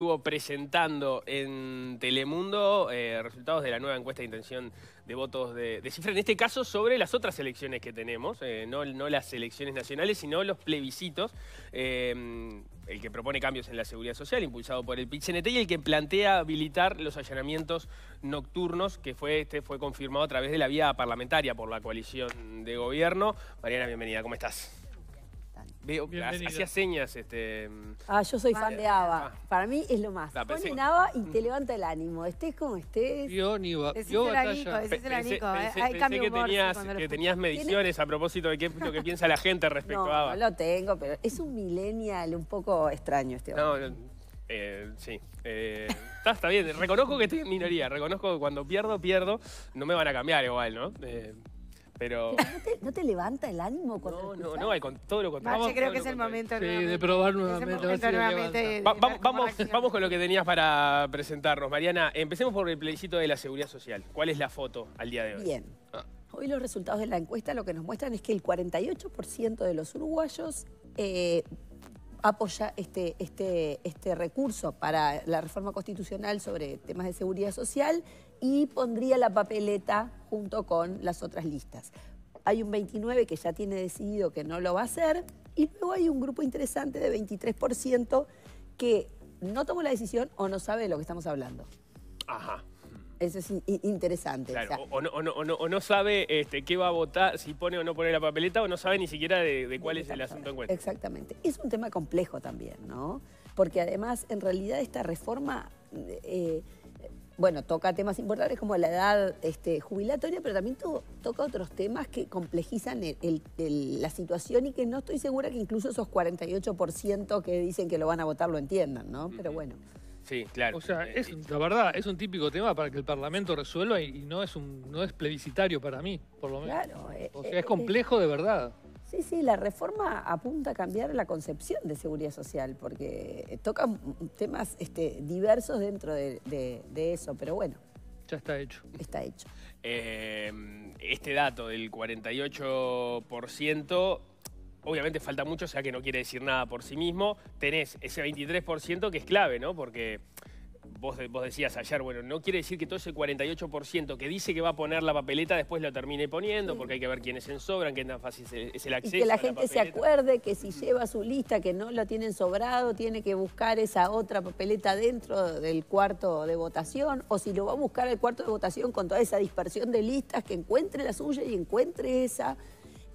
estuvo presentando en Telemundo eh, resultados de la nueva encuesta de intención de votos de, cifra, en este caso sobre las otras elecciones que tenemos, eh, no, las elecciones nacionales, sino los plebiscitos, eh, el que propone cambios en la seguridad social, impulsado por el PICNT, y el que plantea habilitar los allanamientos nocturnos, que fue, este fue confirmado a través de la vía parlamentaria por la coalición de gobierno. Mariana, bienvenida, ¿cómo estás? Veo, hacía señas. Este... Mm, ah, yo soy ah, fan de eh, ABBA. Ah. Para mí es lo más. Pon en ABBA y te levanta el ánimo. Estés como estés. Yo ni Yo pensé, eh. que, tenías, mediciones a propósito de qué lo que piensa la gente respecto a ABBA. No, lo tengo, pero es un millennial un poco extraño este No, eh, sí. está, está, bien. Reconozco que estoy en minoría. Reconozco que cuando pierdo, pierdo. No me van a cambiar igual, ¿no? Pero... ¿No te, levanta el ánimo No, no, no, hay con, todo lo contrario. creo que es el momento de probar nuevamente. vamos, con lo que tenías para presentarnos. Mariana, empecemos por el plebiscito de la Seguridad Social. ¿Cuál es la foto al día de hoy? Bien. Hoy los resultados de la encuesta lo que nos muestran es que el 48% de los uruguayos eh, apoya este, este, este recurso para la reforma constitucional sobre temas de seguridad social y pondría la papeleta junto con las otras listas. Hay un 29 que ya tiene decidido que no lo va a hacer y luego hay un grupo interesante de 23% que no tomó la decisión o no sabe de lo que estamos hablando. Ajá. Eso es interesante. o, no, sabe este, qué va a votar, si pone o no pone la papeleta, o no sabe ni siquiera de, cuál es el asunto en cuenta. Exactamente. Es un tema complejo también, ¿no? Porque además, en realidad, esta reforma... Eh, bueno, toca temas importantes como la edad este, jubilatoria, pero también toca otros temas que complejizan la situación y que no estoy segura que incluso esos 48% que dicen que lo van a votar lo entiendan, ¿no? Pero bueno. Sí, claro. O sea, eh, es, la verdad, es un típico tema para que el Parlamento resuelva y, no es un no es plebiscitario para mí, por lo menos. Claro, eh, o eh, sea, es complejo de verdad. Sí, sí, la reforma apunta a cambiar la concepción de seguridad social, porque toca temas este, diversos dentro de, eso, pero bueno. Ya está hecho. Está hecho. este dato del 48% obviamente falta mucho, o sea que no quiere decir nada por sí mismo. Tenés ese 23% que es clave, ¿no? Porque vos, decías ayer, bueno, no quiere decir que todo ese 48% que dice que va a poner la papeleta después lo termine poniendo, porque hay que ver quiénes ensobran, qué tan fácil es el acceso. Y que la gente se acuerde que si lleva su lista, que no la tienen sobrado, tiene que buscar esa otra papeleta dentro del cuarto de votación, o si lo va a buscar el cuarto de votación con toda esa dispersión de listas, que encuentre la suya y encuentre esa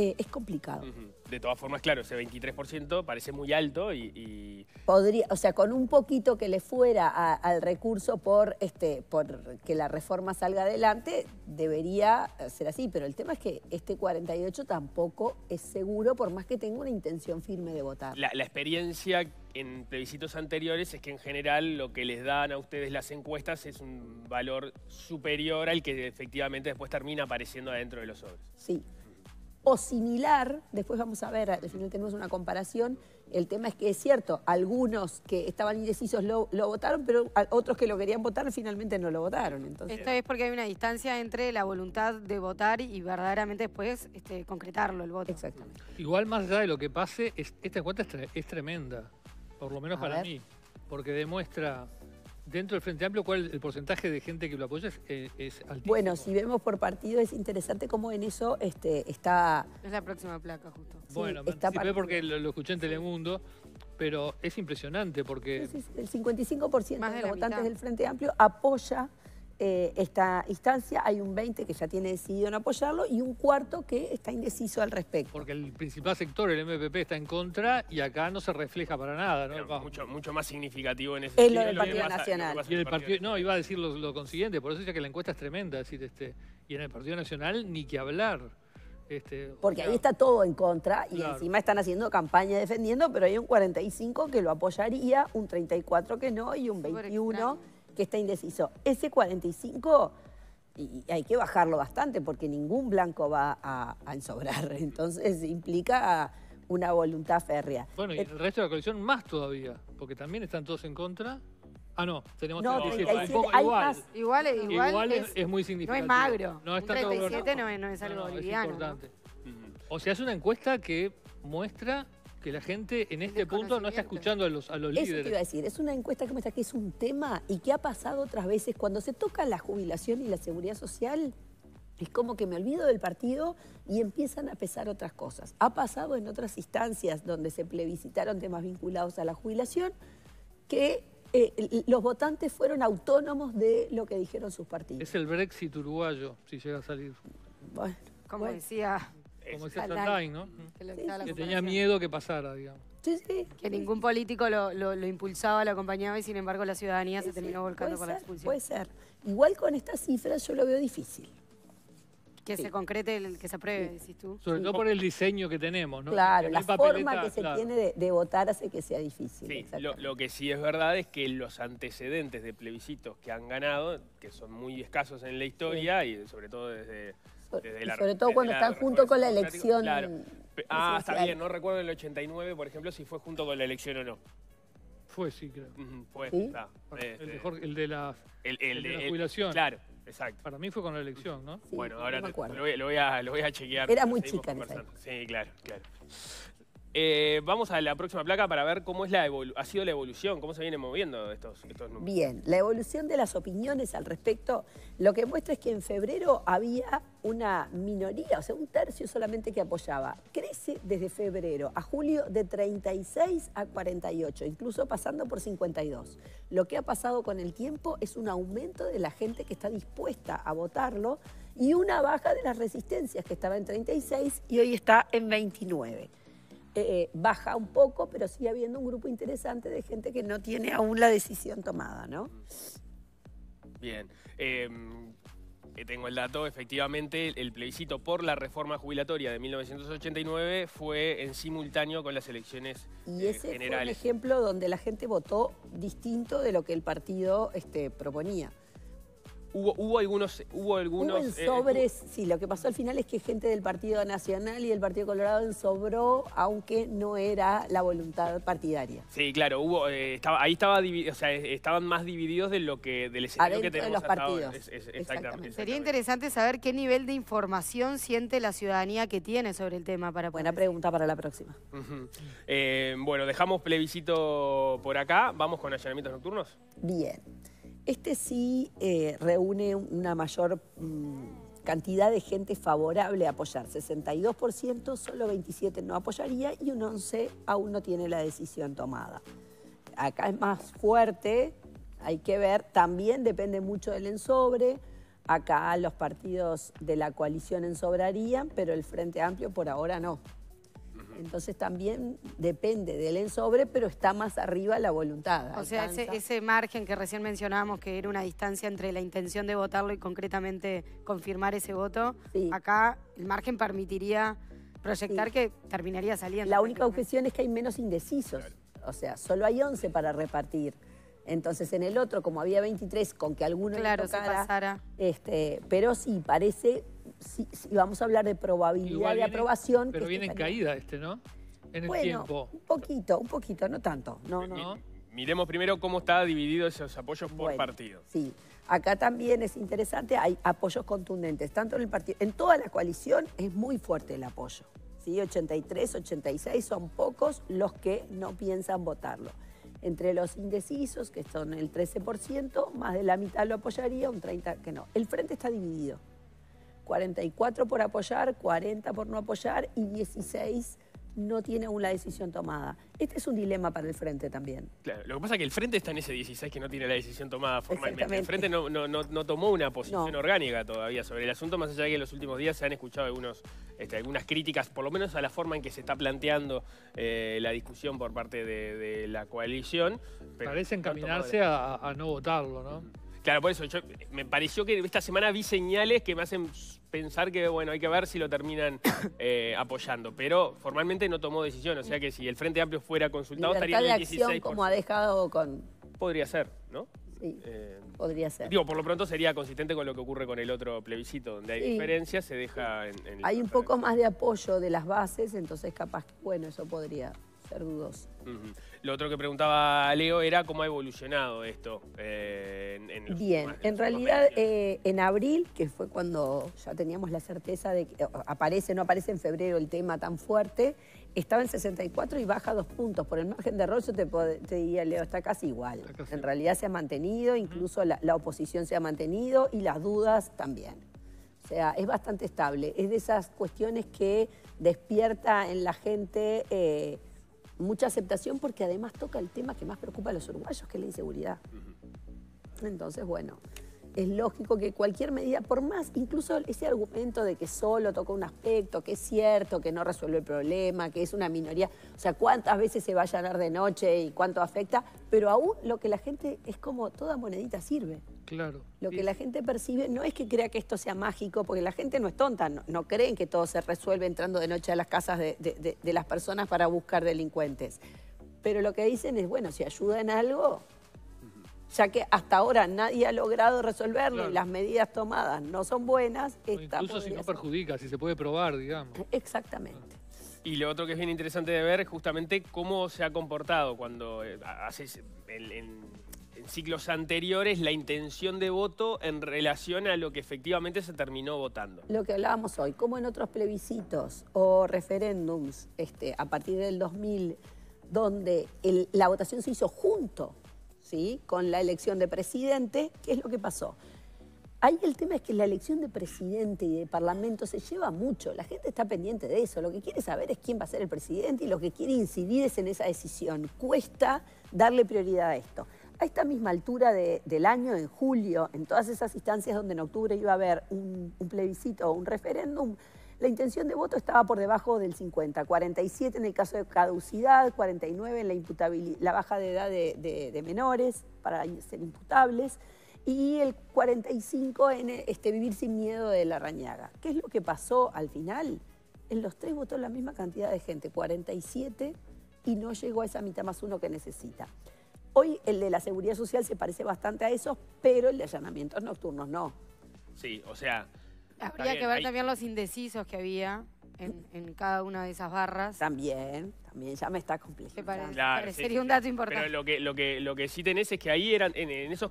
eh, es complicado. De todas formas, claro, ese 23% parece muy alto y, Podría, o sea, con un poquito que le fuera al recurso por, este, por que la reforma salga adelante, debería ser así. Pero el tema es que este 48 tampoco es seguro, por más que tenga una intención firme de votar. La, experiencia en plebiscitos anteriores es que en general lo que les dan a ustedes las encuestas es un valor superior al que efectivamente después termina apareciendo adentro de los sobres. Sí, o similar, después vamos a ver, al final tenemos una comparación, el tema es que es cierto, algunos que estaban indecisos lo, votaron, pero otros que lo querían votar finalmente no lo votaron. Entonces. Esto es porque hay una distancia entre la voluntad de votar y verdaderamente después este, concretarlo el voto. Exactamente. Igual más allá de lo que pase, esta encuesta es, tremenda, por lo menos para mí, porque demuestra dentro del Frente Amplio, ¿cuál es el porcentaje de gente que lo apoya? Es, eh, Bueno, si vemos por partido, es interesante cómo en eso este, está... Es la próxima placa, justo. Bueno, porque lo, escuché en Telemundo, pero es impresionante porque... el 55% Más de, los votantes del Frente Amplio apoya eh, esta instancia, hay un 20 que ya tiene decidido en apoyarlo y un cuarto que está indeciso al respecto. Porque el principal sector, el MPP, está en contra y acá no se refleja para nada. ¿no? mucho, mucho más significativo en ese Es lo del Partido Nacional. no, iba a decir lo, consiguiente, por eso ya que la encuesta es tremenda. decir, este, y en el Partido Nacional ni que hablar. Este, Porque ahí está todo en contra y encima están haciendo campaña defendiendo, pero hay un 45 que lo apoyaría, un 34 que no y un 21 que está indeciso. Ese 45 y hay que bajarlo bastante porque ningún blanco va a, ensobrar. Entonces implica una voluntad férrea. Bueno, y eh, el resto de la coalición más todavía, porque también están todos en contra. Ah, no, tenemos 37. igual. Igual, es, muy significativo. No es magro. No, es 37 no, no, es algo boliviano. Es O sea, es una encuesta que muestra que la gente en este punto no está escuchando a los, a los Eso Te iba a decir, es una encuesta que muestra que es un tema y que ha pasado otras veces. Cuando se toca la jubilación y la seguridad social, es como que me olvido del partido y empiezan a pesar otras cosas. Ha pasado en otras instancias donde se plebiscitaron temas vinculados a la jubilación que eh, los votantes fueron autónomos de lo que dijeron sus partidos. Es el Brexit uruguayo, si llega a salir. como decía como decía Santay, ¿no? Que, tenía miedo que pasara, digamos. Sí, sí. Que ningún político lo, impulsaba, lo acompañaba y sin embargo la ciudadanía se terminó volcando con la expulsión. Puede ser. Igual con estas cifras yo lo veo difícil. Que se concrete, que se apruebe, decís tú. Sobre todo por el diseño que tenemos, ¿no? Claro, la forma que se tiene de, de, votar hace que sea difícil. lo que sí es verdad es que los antecedentes de plebiscitos que han ganado, que son muy escasos en la historia y sobre todo desde sobre todo cuando están junto con la elección. Ah, está bien, no recuerdo el 89, por ejemplo, si fue junto con la elección o no. Fue, sí, creo. fue, Está, este, el, de el, de la, el, jubilación. claro, exacto. Para mí fue con la elección, ¿no? bueno, ahora no lo, voy, a, lo, voy, a, chequear. Era muy chica. Sí, claro, claro. Eh, vamos a la próxima placa para ver cómo es ha sido la evolución, cómo se vienen moviendo estos, estos números. Bien, la evolución de las opiniones al respecto lo que muestra es que en febrero había una minoría, o sea, un tercio solamente que apoyaba. Crece desde febrero a julio de 36 a 48, incluso pasando por 52. Lo que ha pasado con el tiempo es un aumento de la gente que está dispuesta a votarlo y una baja de las resistencias que estaba en 36 y hoy está en 29. Eh, eh, baja un poco, pero sigue habiendo un grupo interesante de gente que no tiene aún la decisión tomada, ¿no? Bien. Em, eh, tengo el dato, efectivamente el plebiscito por la reforma jubilatoria de 1989 fue en simultáneo con las elecciones generales. Y ese fue un ejemplo donde la gente votó distinto de lo que el partido este, proponía. Hubo, algunos... Hubo algunos eh, sobres, sí, lo que pasó al final es que gente del Partido Nacional y del Partido Colorado ensobró, aunque no era la voluntad partidaria. Sí, claro, hubo, eh, estaba, ahí estaba, o eh, estaban más divididos de lo que, del escenario de los partidos. Sería interesante saber qué nivel de información siente la ciudadanía que tiene sobre el tema. para Buena pregunta para la próxima. bueno, dejamos plebiscito por acá. ¿Vamos con allanamientos nocturnos? Bien. Este sí eh, reúne una mayor mm, cantidad de gente favorable a apoyar. 62%, solo 27% no apoyaría y un 11% aún no tiene la decisión tomada. Acá es más fuerte, hay que ver, también depende mucho del ensobre. Acá los partidos de la coalición ensobrarían, pero el Frente Amplio por ahora no. Entonces también depende del en sobre, pero está más arriba la voluntad. O sea, ese, margen que recién mencionábamos, que era una distancia entre la intención de votarlo y concretamente confirmar ese voto, acá el margen permitiría proyectar que terminaría saliendo. La única objeción es que hay menos indecisos. O sea, solo hay 11 para repartir. Entonces en el otro, como había 23, con que alguno claro, se pasara. Este, pero sí, parece si, vamos a hablar de probabilidad de aprobación. Pero viene en caída este, ¿no? En el bueno, Un poquito, un poquito, no tanto. Miremos primero cómo está dividido esos apoyos por partido. Sí, acá también es interesante, hay apoyos contundentes, tanto en el partido, en toda la coalición es muy fuerte el apoyo. ¿sí? 83, 86 son pocos los que no piensan votarlo. Entre los indecisos, que son el 13%, más de la mitad lo apoyaría, un 30% que no. El frente está dividido. 44 por apoyar, 40 por no apoyar y 16 no tiene aún la decisión tomada. Este es un dilema para el Frente también. lo que pasa es que el Frente está en ese 16 que no tiene la decisión tomada formalmente. El Frente no, tomó una posición orgánica todavía sobre el asunto, más allá de que en los últimos días se han escuchado este, algunas críticas, por lo menos a la forma en que se está planteando eh, la discusión por parte de, la coalición. Pero Parece encaminarse a, no votarlo, ¿no? Claro, por eso me pareció que esta semana vi señales que me hacen pensar que, bueno, hay que ver si lo terminan eh, apoyando. Pero formalmente no tomó decisión, o sea que si el Frente Amplio fuera consultado estaría en el acción como ha dejado con... Podría ser, ¿no? Sí, eh, podría ser. Digo, por lo pronto sería consistente con lo que ocurre con el otro plebiscito, donde hay diferencias, se deja en hay un poco más de apoyo de las bases, entonces capaz, bueno, eso podría ser Lo otro que preguntaba Leo era cómo ha evolucionado esto. Eh, Bien, en realidad eh, en abril, que fue cuando ya teníamos la certeza de que aparece no aparece en febrero el tema tan fuerte, estaba en 64 y baja dos puntos. Por el margen de error te, diría, Leo, está casi igual. en realidad se ha mantenido, incluso la, oposición se ha mantenido y las dudas también. O sea, es bastante estable. Es de esas cuestiones que despierta en la gente eh, mucha aceptación porque además toca el tema que más preocupa a los uruguayos, que es la inseguridad. Entonces, bueno, es lógico que cualquier medida, por más, incluso ese argumento de que solo tocó un aspecto, que es cierto, que no resuelve el problema, que es una minoría, o sea, cuántas veces se va a llenar de noche y cuánto afecta, pero aún lo que la gente es como toda monedita sirve. Claro. Lo que la gente percibe no es que crea que esto sea mágico, porque la gente no es tonta, no, creen que todo se resuelve entrando de noche a las casas de, de las personas para buscar delincuentes. Pero lo que dicen es, bueno, si ayuda en algo, ya que hasta ahora nadie ha logrado resolverlo y las medidas tomadas no son buenas. incluso si no perjudica, si se puede probar, digamos. Exactamente. Y lo otro que es bien interesante de ver es justamente cómo se ha comportado cuando eh, hace haces en, ciclos anteriores la intención de voto en relación a lo que efectivamente se terminó votando. Lo que hablábamos hoy, como en otros plebiscitos o referéndums este, a partir del 2000, donde la votación se hizo junto con la elección de presidente, ¿qué es lo que pasó? Ahí el tema es que la elección de presidente y de parlamento se lleva mucho. La gente está pendiente de eso. Lo que quiere saber es quién va a ser el presidente y lo que quiere incidir es en esa decisión. Cuesta darle prioridad a esto. A esta misma altura del año, en julio, en todas esas instancias donde en octubre iba a haber un plebiscito o un referéndum, la intención de voto estaba por debajo del 50, 47 en el caso de caducidad, 49 en la, imputabilidad, la baja de edad de, menores para ser imputables y el 45 en este, vivir sin miedo de la rañaga. ¿Qué es lo que pasó al final? En los tres votó la misma cantidad de gente, 47, y no llegó a esa mitad más uno que necesita. Hoy el de la seguridad social se parece bastante a eso, pero el de allanamientos nocturnos no. Sí, o sea, Habría que ver también los indecisos que había en, cada una de esas barras. También, también, ya me está complicando. un dato importante. lo que, lo, que, sí tenés es que ahí eran, en, esos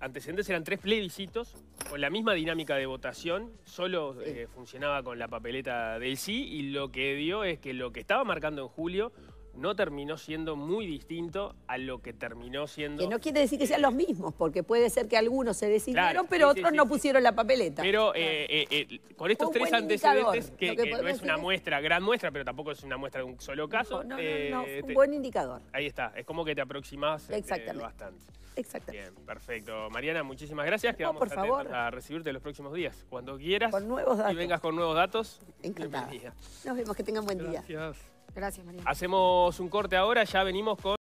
antecedentes eran tres plebiscitos con la misma dinámica de votación, solo eh, funcionaba con la papeleta del sí y lo que dio es que lo que estaba marcando en julio no terminó siendo muy distinto a lo que terminó siendo... Que no quiere decir que sean los mismos, porque puede ser que algunos se decidieron, pero otros no pusieron la papeleta. Pero eh, eh, eh, con estos tres antecedentes, que, no es una muestra, gran muestra, pero tampoco es una muestra de un solo caso... No, no, no, un buen indicador. Ahí está, es como que te aproximás este, bastante. Exactamente. Bien, perfecto. Mariana, muchísimas gracias. vamos por favor. a recibirte los próximos días. Cuando quieras. Con nuevos Y vengas con nuevos datos. Encantada. Nos vemos, que tengan buen día. Gracias. Gracias, María. Hacemos un corte ahora, ya venimos con...